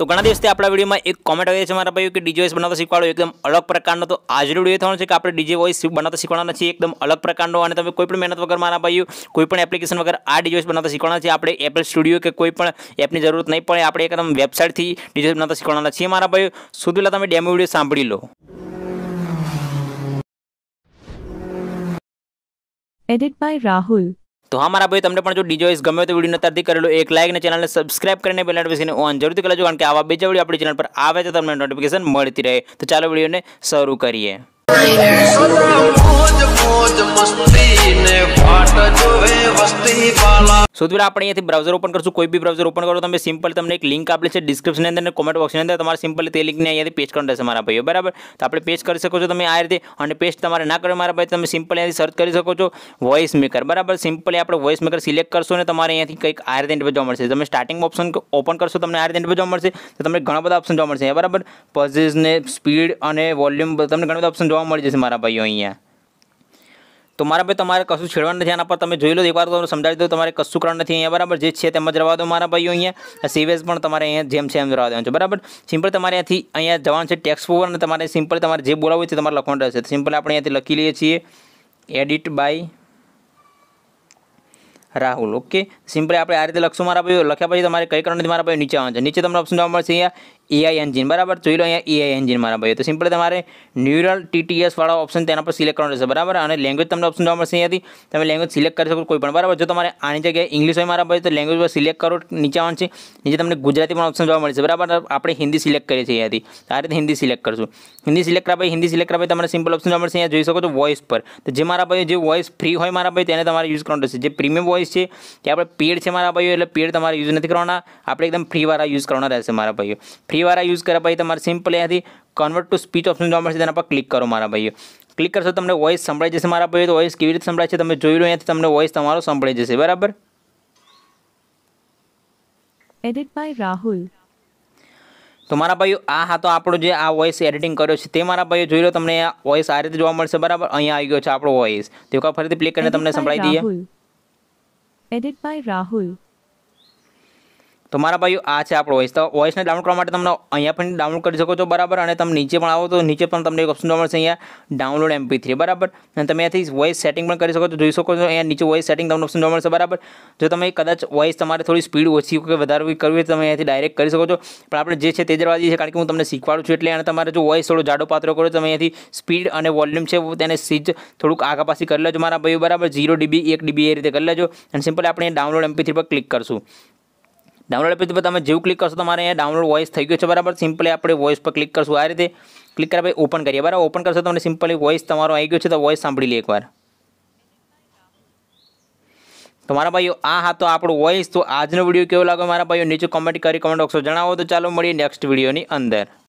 તો ઘણા દિવસથી આપણા વિડીયોમાં એક કોમેન્ટ આવી છે મારા ભાઈ કે ડીજે વોઇસ બનાવતા શીખવાડો એકદમ અલગ પ્રકારનો તો આજે વિડીયો થવાનો છે કે આપણે ડીજે વોઇસ બનાવતા શીખવાના છીએ એકદમ અલગ પ્રકારનો અને તમે કોઈ પણ મહેનત વગર મારા ભાઈ કોઈ પણ એપ્લિકેશન વગર આ ડીજે વોઇસ બનાવતા શીખવાના છે આપણે એપલ સ્ટુડિયો કે કોઈ પણ એપની જરૂરત નહીં પડે આપણે એકદમ વેબસાઇટથી ડીજે બનાવતા શીખવાડવાના છીએ મારા ભાઈ સુધી તમે ડેમો વિડીયો સાંભળી લો એડિટ બાય રાહુલ તો હા મારા ભાઈ તમને પણ જો ડીજોઈસ ગમે તો વિડીયો નથી કરેલો એક લાઈક અને ચેનલને સબસ્ક્રાઇબ કરીને બેલ નોટિફિકેશન ઓન જરૂરથી કરજો કારણ કે આવા બીજા વિડીયો આપણી ચેનલ પર આવે તો તમને નોટિફિકેશન મળતી રહે તો ચાલો વિડીયોને શરૂ કરીએ સૌથી પહેલાં આપણે અહીંયાથી બ્રાઉઝર ઓપન કરશું કોઈ બી બ્રાઉઝર ઓપન કરો તમે સિમ્પલ તમને એક લિંક આપેલી છે ડિસ્ક્રિપ્શન અંદર અને કોમેન્ટ બોક્સની અંદર તમારે સિમ્પલ તે લિંકને અહીંયાથી પેસ્ટ કરવાનું રહેશે મારા ભાઈઓ બરાબર તો આપણે પેસ્ટ કરી શકો છો તમે આ રીતે અને પેસ્ટ તમારે ના કરો મારા ભાઈ તમે સિમ્પલ અહીંયાથી સર્ચ કરી શકો છો વોઇસ મેકર બરાબર સિમ્પલી આપણે વોઇસ મેકર સિલેક્ટ કરશો અને તમારે અહીંયાથી કંઈક આ રીતે જોવા મળશે તમે સ્ટાર્ટિંગ ઓપ્શન ઓપન કરશો તમને આ રીતે જોવા મળશે તો તમને ઘણા બધા ઓપ્શન જોવા મળશે બરાબર પઝીસને સ્પીડ અને વોલ્યુમ તમને ઘણા બધા ઓપ્શન જોવા મળી જશે મારા ભાઈઓ અહીંયા તો મારા ભાઈ તમારે કશું છેડવાનું નથી આના પર તમે જોઈ લો એકવાર તો સમજાવી દઉં તમારે કશું કરવાનું નથી અહીંયા બરાબર જે છે તેમ જ રવા દો મારા ભાઈઓ અહીંયા સેવેજ પણ તમારે અહીંયા જેમ છે એમ રવા દેવાનું છે બરાબર સિમ્પલ તમારે અહીંયાથી અહીંયા જવાનું છે ટેક્સ પર અને તમારે સિમ્પલ તમારે જે બોલાવવું હોય તે તમારે લખવાનું રહેશે સિમ્પલ આપણે અહીંયાથી લખી લઈએ છીએ edit by Rahul okay simply આપણે આ રીતે લખશું મારા ભાઈઓ લખ્યા પછી તમારે કઈ કરવાનું નથી મારા ભાઈ નીચે આવવાનું છે નીચે તમને ઓપ્શન જોવા મળશે અહીંયા એઆઈ એન્જિન બરાબર જોઈ લો અહીંયા એઆઈ એન્જિન મારા ભાઈ તો સિમ્પલ તમારે ન્યુરલ વાળા ઓપ્શન તેના પર સિલેક્ટ કરવાનું રહેશે બરાબર અને લેંગ્વેજ તમને ઓપ્શન જોવા મળશે અહીંયાથી તમે લેંગ્વેજ સિલેક્ટ કરી શકો કોઈ પણ બરાબર જો તમારે આની જગ્યાએ ઇંગ્લિશ હોય મારા ભાઈ તો લેંગ્વેજ પર સિલેક્ટ કરો નીચે આવવાનું છે નીચે તમને ગુજરાતી પણ ઓપ્શન જોવા મળશે બરાબર આપણે હિન્દી સિલેક્ટ કરીએ છીએ અહીંયાથી આ રીતે હિન્દી સિલેક્ટ કરશું હિન્દી સિલેક્ટ કરાવી હિન્દી સિલેક્ટ કરાવી તમારે સિમ્પલ ઓપ્શન જોવા મળશે અહીંયા જોઈ શકો છો વોઇસ પર તો જે મારા ભાઈ જે વોઇસ ફ્રી હોય મારા ભાઈ તેને તમારે યુઝ કરવાનું રહેશે જે પ્રીમિયમ વોઇસ છે તે આપણે પેડ છે મારા ભાઈઓ એટલે પેડ તમારે યુઝ નથી કરવાના આપણે એકદમ ફ્રીવાળા યુઝ કરવાના રહેશે મારા ભાઈઓ ફ્રી ફીવાળા યુઝ કર્યા પછી તમારે સિમ્પલ અહીંયાથી કન્વર્ટ ટુ સ્પીચ ઓપ્શન જોવા મળશે તેના પર ક્લિક કરો મારા ભાઈઓ ક્લિક કરશો તમને વોઇસ સંભળાઈ જશે મારા ભાઈઓ તો વોઇસ કેવી રીતે સંભળાય છે તમે જોઈ લો અહીંયાથી તમને વોઇસ તમારો સંભળાઈ જશે બરાબર એડિટ બાય રાહુલ તો મારા ભાઈઓ આ હા તો આપણો જે આ વોઇસ એડિટિંગ કર્યો છે તે મારા ભાઈઓ જોઈ લો તમને વોઇસ આ રીતે જોવા મળશે બરાબર અહીંયા આવી ગયો છે આપણો વોઇસ તે ફરીથી પ્લે કરીને તમને સંભળાઈ દઈએ એડિટ બાય રાહુલ તો મારા ભાઈઓ આ છે આપણો વોઇસ તો વોઇસને ડાઉનલોડ કરવા માટે તમને અહીંયા પણ ડાઉનલોડ કરી શકો છો બરાબર અને તમે નીચે પણ આવો તો નીચે પણ તમને એક ઓપ્શન મળશે અહીંયા ડાઉનલોડ એમપી થ્રી બરાબર અને તમે અહીંયાથી વોઇસ સેટિંગ પણ કરી શકો છો જોઈ શકો છો અહીંયા નીચે વોઇસ સેટિંગ તમને ઓપ્શન મળશે બરાબર જો તમે કદાચ વોઇસ તમારે થોડી સ્પીડ ઓછી કે વધારવી કરવી તમે અહીંયાથી ડાયરેક્ટ કરી શકો છો પણ આપણે જે છે તેજરવાજી છે કારણ કે હું તમને શીખવાડું છું એટલે અને તમારે જો વોઇસ થોડો જાડો પાત્રો કરો તમે અહીંયાથી સ્પીડ અને વોલ્યુમ છે તેને સીજ થોડુંક આગાપાસી કરી લેજો મારા ભાઈઓ બરાબર ઝીરો ડીબી એક ડીબી એ રીતે કરી લેજો અને સિમ્પલ આપણે ડાઉનલોડ એમપી થ્રી પર ક્લિક કરશું ડાઉનલોડ પેજ પર તમે જેવું ક્લિક કરશો તમારે અહીંયા ડાઉનલોડ વોઇસ થઈ ગયું છે બરાબર સિમ્પલી આપણે વોઇસ પર ક્લિક કરશું આ રીતે ક્લિક કરવા પછી ઓપન કરીએ બરાબર ઓપન કરશો તમને સિમ્પલી વોઇસ તમારો આવી ગયો છે તો વોઇસ સાંભળી લઈએ એકવાર તો મારા ભાઈઓ આ હતો આપણો વોઇસ તો આજનો વિડીયો કેવો લાગ્યો મારા ભાઈઓ નીચે કમેન્ટ કરી કમેન્ટ બોક્સમાં જણાવો તો ચાલો મળીએ નેક્સ્ટ વિડીયોની અંદર